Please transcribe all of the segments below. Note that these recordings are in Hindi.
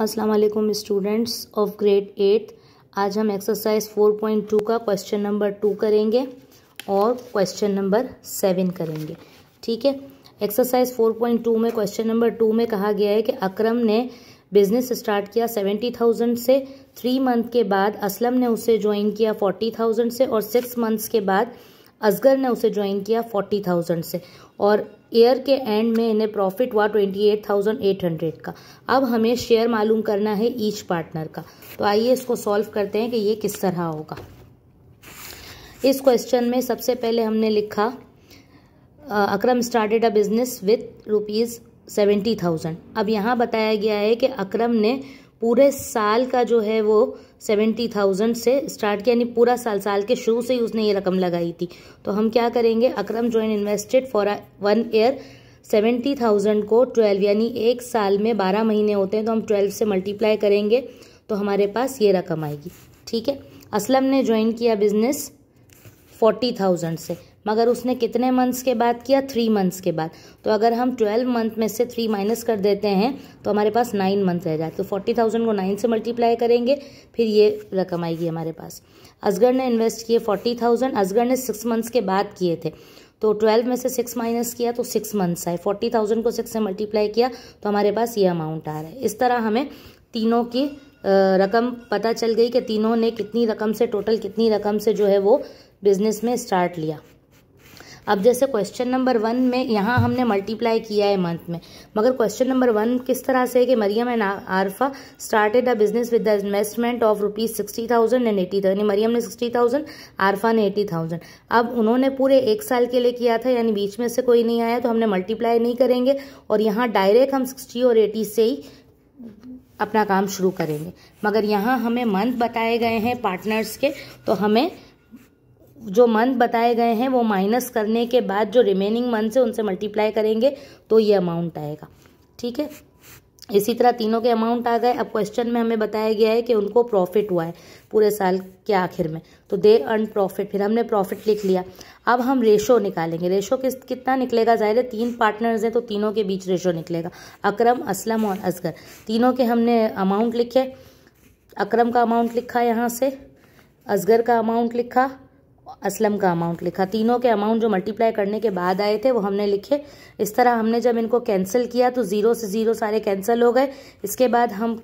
अस्सलाम वालेकुम स्टूडेंट्स ऑफ ग्रेड एट आज हम एक्सरसाइज 4.2 का क्वेश्चन नंबर टू करेंगे और क्वेश्चन नंबर सेवन करेंगे ठीक है एक्सरसाइज 4.2 में क्वेश्चन नंबर टू में कहा गया है कि अकरम ने बिजनेस स्टार्ट किया सेवेंटी थाउजेंड से थ्री मंथ के बाद असलम ने उसे ज्वाइन किया फोर्टी थाउजेंड से और सिक्स मंथ्स के बाद असगर ने उसे ज्वाइन किया फोर्टी थाउजेंड से और ईयर के एंड में इन्हें प्रॉफिट हुआ twenty eight thousand eight hundred का अब हमें शेयर मालूम करना है ईच पार्टनर का तो आइए इसको सॉल्व करते हैं कि ये किस तरह होगा इस क्वेश्चन में सबसे पहले हमने लिखा Akram started a business with rupees seventy thousand अब यहाँ बताया गया है कि अक्रम ने पूरे साल का जो है वो सेवेंटी थाउजेंड से स्टार्ट किया यानी पूरा साल साल के शुरू से ही उसने ये रकम लगाई थी तो हम क्या करेंगे Akram join invested for one year seventy thousand को ट्वेल्व यानी एक साल में बारह महीने होते हैं तो हम ट्वेल्व से मल्टीप्लाई करेंगे तो हमारे पास ये रकम आएगी ठीक है असलम ने ज्वाइन किया बिजनेस फोर्टी थाउजेंड से मगर उसने कितने मंथ्स के बाद किया थ्री मंथ्स के बाद तो अगर हम ट्वेल्व मंथ में से थ्री माइनस कर देते हैं तो हमारे पास नाइन मंथ रह जाए तो फोर्टी थाउजेंड को नाइन से मल्टीप्लाई करेंगे फिर ये रकम आएगी हमारे पास असगर ने इन्वेस्ट किए फोर्टी थाउजेंड असगर ने सिक्स मंथ्स के बाद किए थे तो ट्वेल्व में से सिक्स माइनस किया तो सिक्स मंथ्स आए फोर्टी थाउजेंड को सिक्स से मल्टीप्लाई किया तो हमारे पास ये अमाउंट आ रहा है इस तरह हमें तीनों की रकम पता चल गई कि तीनों ने कितनी रकम से टोटल कितनी रकम से जो है वो बिजनेस में स्टार्ट लिया अब जैसे क्वेश्चन नंबर वन में यहाँ हमने मल्टीप्लाई किया है मंथ में मगर क्वेश्चन नंबर वन किस तरह से है कि Mariam and Arfa started a business with the investment of rupees sixty thousand and eighty thousand Mariam ने सिक्सटी थाउजेंड आरफा ने एटी थाउजेंड अब उन्होंने पूरे एक साल के लिए किया था यानी बीच में से कोई नहीं आया तो हमने मल्टीप्लाई नहीं करेंगे और यहाँ डायरेक्ट हम सिक्सटी और एटी से ही अपना काम शुरू करेंगे मगर यहाँ हमें मंथ बताए गए हैं पार्टनर्स के तो हमें जो मंथ बताए गए हैं वो माइनस करने के बाद जो रिमेनिंग मंथ है उनसे मल्टीप्लाई करेंगे तो ये अमाउंट आएगा ठीक है इसी तरह तीनों के अमाउंट आ गए अब क्वेश्चन में हमें बताया गया है कि उनको प्रॉफिट हुआ है पूरे साल के आखिर में तो दे अर्न प्रॉफिट फिर हमने प्रॉफिट लिख लिया अब हम रेशो निकालेंगे रेशो किस कितना निकलेगा जाहिर है तीन पार्टनर्स हैं तो तीनों के बीच रेशो निकलेगा अकरम असलम और असगर तीनों के हमने अमाउंट लिखे अक्रम का अमाउंट लिखा यहाँ से असगर का अमाउंट लिखा असलम का अमाउंट लिखा तीनों के अमाउंट जो मल्टीप्लाई करने के बाद आए थे वो हमने लिखे इस तरह हमने जब इनको कैंसिल किया तो ज़ीरो से ज़ीरो सारे कैंसिल हो गए इसके बाद हम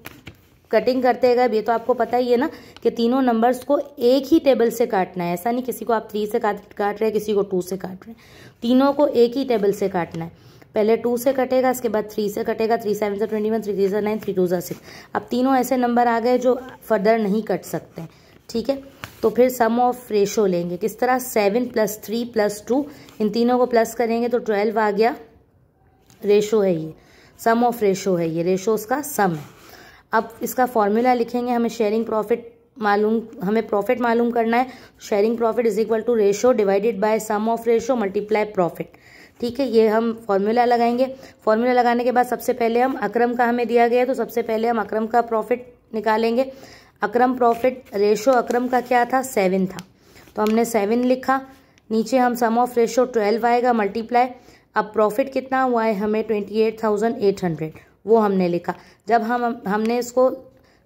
कटिंग करते गए ये तो आपको पता ही है ना कि तीनों नंबर्स को एक ही टेबल से काटना है ऐसा नहीं किसी को आप थ्री से काट काट रहे हैं किसी को टू से काट रहे हैं तीनों को एक ही टेबल से काटना है पहले टू से कटेगा इसके बाद थ्री से कटेगा थ्री सेवन से ट्वेंटी वन थ्री थ्री से नाइन थ्री टू से सिक्स अब तीनों ऐसे नंबर आ गए जो फर्दर नहीं कट सकते ठीक है तो फिर सम ऑफ रेशो लेंगे किस तरह seven plus three plus two इन तीनों को प्लस करेंगे तो ट्वेल्व आ गया रेशो है ये सम ऑफ रेशो है ये रेशो उसका सम है अब इसका फॉर्मूला लिखेंगे हमें शेयरिंग प्रॉफिट मालूम हमें प्रॉफिट मालूम करना है sharing profit is equal to ratio divided by sum of ratio multiply profit ठीक है ये हम फॉर्मूला लगाएंगे फॉर्मूला लगाने के बाद सबसे पहले हम अक्रम का हमें दिया गया है तो सबसे पहले हम अक्रम का प्रॉफिट निकालेंगे अक्रम प्रॉफिट रेशो अक्रम का क्या था सेवन था तो हमने सेवन लिखा नीचे हम सम ऑफ रेशो ट्वेल्व आएगा मल्टीप्लाई अब प्रॉफिट कितना हुआ है हमें twenty eight thousand eight hundred वो हमने लिखा जब हम हमने इसको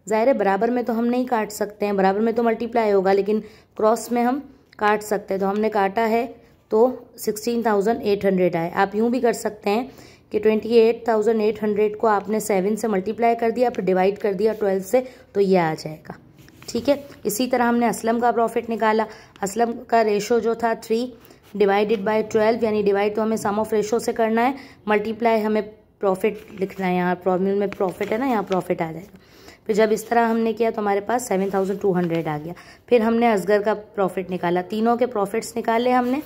ज़ाहिर है बराबर में तो हम नहीं काट सकते हैं बराबर में तो मल्टीप्लाई होगा लेकिन क्रॉस में हम काट सकते हैं तो हमने काटा है तो सिक्सटीन थाउजेंड एट हंड्रेड आए आप यूँ भी कर सकते हैं कि twenty eight thousand eight hundred को आपने सेवन से मल्टीप्लाई कर दिया फिर डिवाइड कर दिया ट्वेल्व से तो ये आ जाएगा ठीक है इसी तरह हमने असलम का प्रॉफिट निकाला असलम का रेशो जो था थ्री डिवाइडेड बाय ट्वेल्व यानी डिवाइड तो हमें सम ऑफ रेशो से करना है मल्टीप्लाई हमें प्रॉफिट लिखना है यहाँ प्रॉब्लम में प्रॉफिट है ना यहाँ प्रॉफिट आ जाएगा फिर जब इस तरह हमने किया तो हमारे पास सेवन थाउजेंड टू हंड्रेड आ गया फिर हमने असगर का प्रॉफिट निकाला तीनों के प्रॉफिट्स निकाले हमने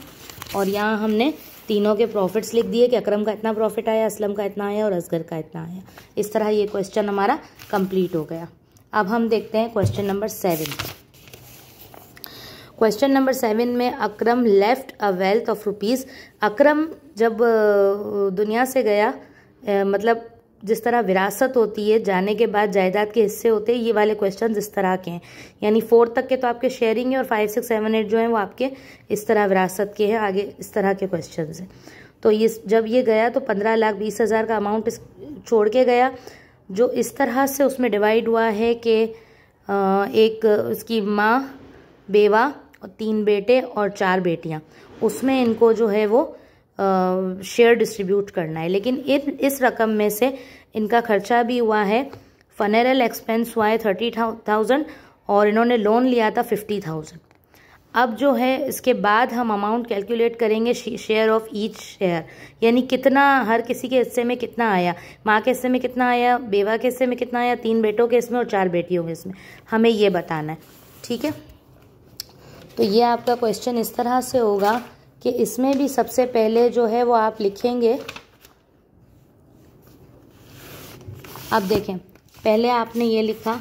और यहाँ हमने तीनों के प्रॉफिट्स लिख दिए कि अकरम का इतना प्रॉफिट आया असलम का इतना आया और असगर का इतना आया इस तरह ये क्वेश्चन हमारा कंप्लीट हो गया अब हम देखते हैं question number seven question number seven में Akram left a wealth of rupees Akram जब दुनिया से गया मतलब जिस तरह विरासत होती है जाने के बाद जायदाद के हिस्से होते हैं ये वाले क्वेश्चन इस तरह के हैं यानी फोर्थ तक के तो आपके शेयरिंग है और फाइव सिक्स सेवन एट जो हैं वो आपके इस तरह विरासत के हैं आगे इस तरह के क्वेश्चन हैं तो ये जब ये गया तो पंद्रह लाख बीस हज़ार का अमाउंट इस छोड़ के गया जो इस तरह से उसमें डिवाइड हुआ है कि एक उसकी माँ बेवा और तीन बेटे और चार बेटियाँ उसमें इनको जो है वो शेयर डिस्ट्रीब्यूट करना है लेकिन इन इस रकम में से इनका खर्चा भी हुआ है फनेरल एक्सपेंस हुआ है थर्टी थाउजेंड और इन्होंने लोन लिया था फिफ्टी थाउजेंड अब जो है इसके बाद हम अमाउंट कैलकुलेट करेंगे शेयर ऑफ ईच शेयर यानी कितना हर किसी के हिस्से में कितना आया माँ के हिस्से में कितना आया बेवा के हिस्से में कितना आया तीन बेटों के इसमें और चार बेटियों के इसमें हमें ये बताना है ठीक है तो ये आपका क्वेश्चन इस तरह से होगा कि इसमें भी सबसे पहले जो है वो आप लिखेंगे अब देखें पहले आपने ये लिखा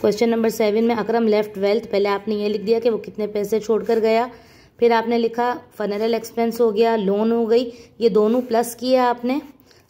क्वेश्चन नंबर सेवन में अकरम लेफ्ट वेल्थ पहले आपने ये लिख दिया कि वो कितने पैसे छोड़कर गया फिर आपने लिखा फनरल एक्सपेंस हो गया लोन हो गई ये दोनों प्लस किया आपने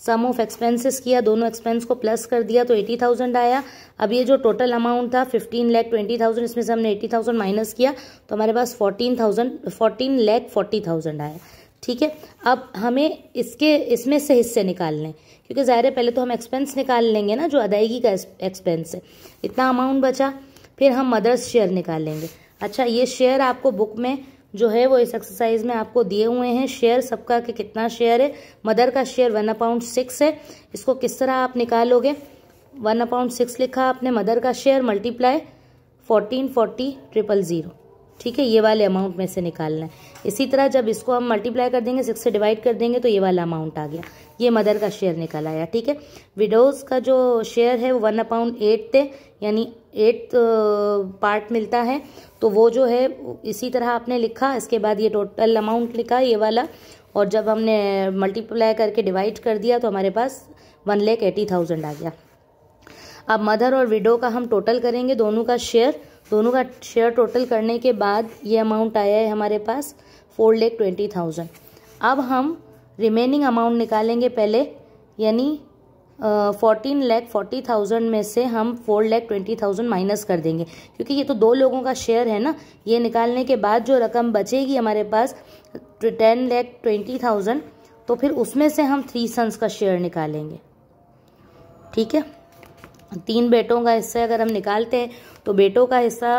सम ऑफ एक्सपेंसेस किया दोनों एक्सपेंस को प्लस कर दिया तो एटी थाउजेंड आया अब ये जो टोटल अमाउंट था फिफ्टीन लैख ट्वेंटी थाउजेंड इसमें से हमने एटी थाउजेंड माइनस किया तो हमारे पास fourteen thousand fourteen lakh forty thousand आया ठीक है अब हमें इसके इसमें से हिस्से निकाल लें क्योंकि ज़ाहिर है पहले तो हम एक्सपेंस निकाल लेंगे ना जो अदायगी का एक्सपेंस है इतना अमाउंट बचा फिर हम मदर्स शेयर निकाल लेंगे अच्छा ये शेयर आपको बुक में जो है वो इस एक्सरसाइज में आपको दिए हुए हैं शेयर सबका कि कितना शेयर है मदर का शेयर वन अपाउंट सिक्स है इसको किस तरह आप निकालोगे वन अपाउंट सिक्स लिखा आपने मदर का share multiply fourteen forty triple zero ठीक है ये वाले अमाउंट में से निकालना है इसी तरह जब इसको हम मल्टीप्लाई कर देंगे सिक्स से डिवाइड कर देंगे तो ये वाला अमाउंट आ गया ये मदर का शेयर निकल आया ठीक है विडोज़ का जो शेयर है वो वन अपाउंड एट थे यानी एट पार्ट मिलता है तो वो जो है इसी तरह आपने लिखा इसके बाद ये टोटल अमाउंट लिखा ये वाला और जब हमने मल्टीप्लाई करके डिवाइड कर दिया तो हमारे पास वन लेख एटी थाउजेंड आ गया अब मदर और विडो का हम टोटल करेंगे दोनों का शेयर दोनों का शेयर टोटल करने के बाद ये अमाउंट आया है हमारे पास फोर लेख ट्वेंटी थाउजेंड अब हम रिमेनिंग अमाउंट निकालेंगे पहले यानी फोर्टीन लैख फोर्टी थाउजेंड में से हम four lakh twenty thousand minus कर देंगे क्योंकि ये तो दो लोगों का शेयर है ना ये निकालने के बाद जो रकम बचेगी हमारे पास टेन लैख ट्वेंटी थाउजेंड तो फिर उसमें से हम थ्री सन्स का शेयर निकालेंगे ठीक है तीन बेटों का हिस्सा अगर हम निकालते हैं तो बेटों का हिस्सा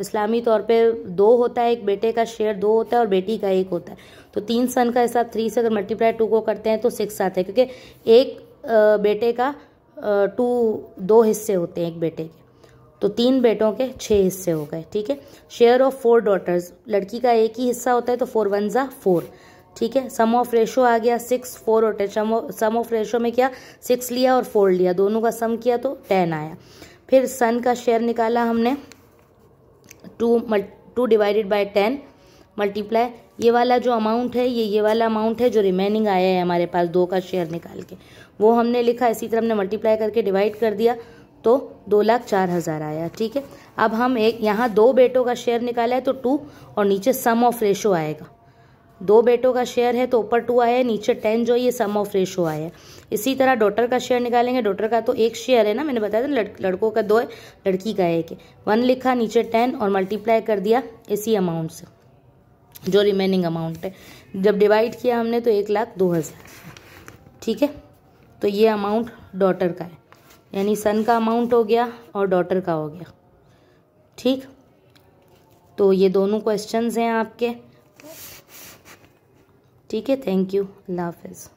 इस्लामी तौर पे दो होता है एक बेटे का शेयर दो होता है और बेटी का एक होता है तो तीन सन का हिसाब थ्री से अगर मल्टीप्लाई टू को करते हैं तो सिक्स आता है क्योंकि एक बेटे का टू दो हिस्से होते हैं एक बेटे के तो तीन बेटों के छः हिस्से हो गए ठीक है शेयर ऑफ फोर डॉटर्स लड़की का एक ही हिस्सा होता है तो फोर वन ज़ा फोर ठीक है सम ऑफ रेशो आ गया सिक्स फोर और टेन सम ऑफ रेशो में क्या सिक्स लिया और फोर लिया दोनों का सम किया तो टेन आया फिर सन का शेयर निकाला हमने two two divided by ten multiply ये वाला जो अमाउंट है ये ये वाला अमाउंट है जो रिमेनिंग आया है हमारे पास दो का शेयर निकाल के वो हमने लिखा इसी तरह हमने मल्टीप्लाई करके डिवाइड कर दिया तो दो लाख चार हज़ार आया ठीक है अब हम एक यहाँ दो बेटों का शेयर निकाला है तो टू और नीचे सम ऑफ रेशो आएगा दो बेटों का शेयर है तो ऊपर टू आया है नीचे टेन जो है ये सम ऑफ रेशो आया है इसी तरह डॉटर का शेयर निकालेंगे डॉटर का तो एक शेयर है ना मैंने बताया था लड़, लड़कों का दो है लड़की का एक है वन लिखा नीचे टेन और मल्टीप्लाई कर दिया इसी अमाउंट से जो रिमेनिंग अमाउंट है जब डिवाइड किया हमने तो एक लाख दो हज़ार ठीक है तो ये अमाउंट डॉटर का है यानी सन का अमाउंट हो गया और डॉटर का हो गया ठीक तो ये दोनों क्वेश्चन हैं आपके ठीक है थैंक यू अल्लाह हाफिज़